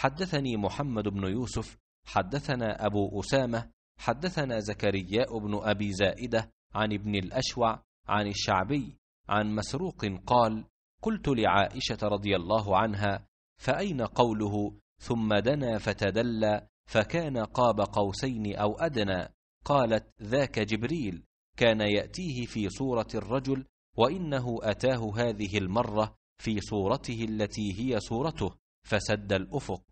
حدثني محمد بن يوسف حدثنا أبو أسامة حدثنا زكرياء بن أبي زائدة عن ابن الأشوع عن الشعبي عن مسروق قال قلت لعائشة رضي الله عنها فأين قوله ثم دنا فتدلى فكان قاب قوسين أو أدنى قالت ذاك جبريل كان يأتيه في صورة الرجل وإنه أتاه هذه المرة في صورته التي هي صورته فسد الأفق